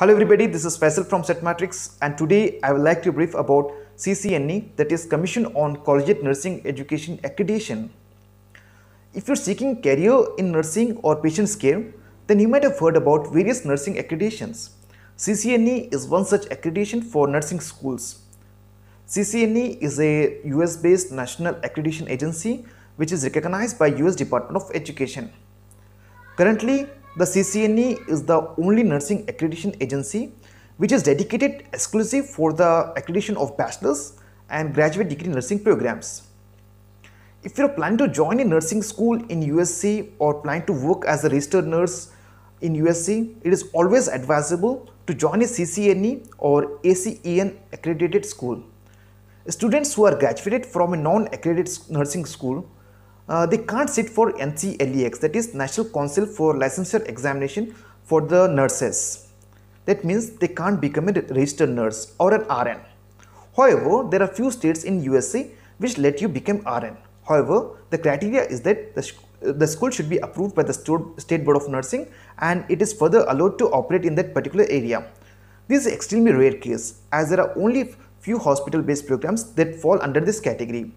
Hello everybody, this is Faisal from Matrix, and today I would like to brief about CCNE that is Commission on Collegiate Nursing Education Accreditation. If you're seeking career in nursing or patient's care, then you might have heard about various nursing accreditations. CCNE is one such accreditation for nursing schools. CCNE is a US-based national accreditation agency which is recognized by US Department of Education. Currently, the CCNE is the only nursing accreditation agency which is dedicated exclusive for the accreditation of bachelor's and graduate degree nursing programs. If you are planning to join a nursing school in USC or planning to work as a registered nurse in USC, it is always advisable to join a CCNE or ACEN accredited school. Students who are graduated from a non-accredited nursing school uh, they can't sit for NCLEX that is National Council for Licensure Examination for the nurses. That means they can't become a registered nurse or an RN. However, there are few states in USA which let you become RN. However, the criteria is that the, the school should be approved by the State Board of Nursing and it is further allowed to operate in that particular area. This is extremely rare case as there are only few hospital based programs that fall under this category.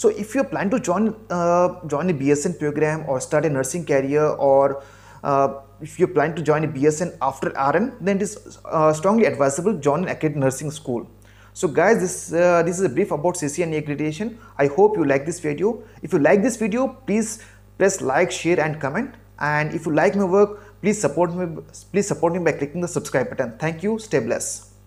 So if you plan to join uh, join a BSN program or start a nursing career or uh, if you plan to join a BSN after RN, then it is uh, strongly advisable to join an accredited nursing school. So guys, this uh, this is a brief about CCNA accreditation. I hope you like this video. If you like this video, please press like, share, and comment. And if you like my work, please support me. Please support me by clicking the subscribe button. Thank you. Stay blessed.